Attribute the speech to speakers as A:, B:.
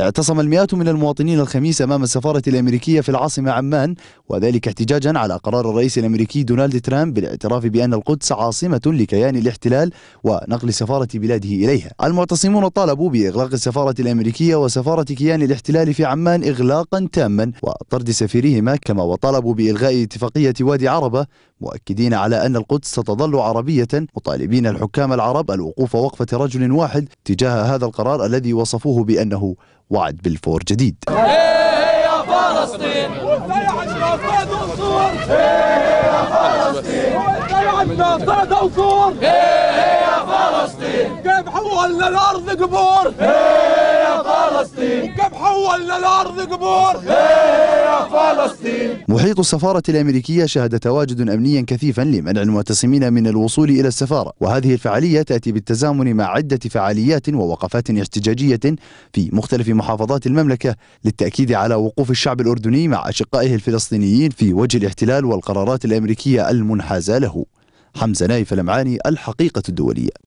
A: اعتصم المئات من المواطنين الخميس أمام السفارة الأمريكية في العاصمة عمان وذلك احتجاجا على قرار الرئيس الأمريكي دونالد ترامب بالاعتراف بأن القدس عاصمة لكيان الاحتلال ونقل سفارة بلاده إليها المعتصمون طالبوا بإغلاق السفارة الأمريكية وسفارة كيان الاحتلال في عمان إغلاقا تاما وطرد سفيرهما كما وطالبوا بإلغاء اتفاقية وادي عربة مؤكدين على أن القدس ستظل عربية مطالبين الحكام العرب الوقوف وقفة رجل واحد تجاه هذا القرار الذي وصفوه بأنه وعد بالفور جديد
B: يا فلسطين فلسطين كيف حولنا الأرض قبور يا
C: فلسطين كيف حولنا الأرض قبور فلسطين
A: محيط السفارة الأمريكية شهد تواجد أمنيا كثيفا لمنع المعتصمين من الوصول إلى السفارة وهذه الفعالية تأتي بالتزامن مع عدة فعاليات ووقفات احتجاجية في مختلف محافظات المملكة للتأكيد على وقوف الشعب الأردني مع أشقائه الفلسطينيين في وجه الاحتلال والقرارات الأمريكية المنحازة له حمزة نايف لمعاني الحقيقة الدولية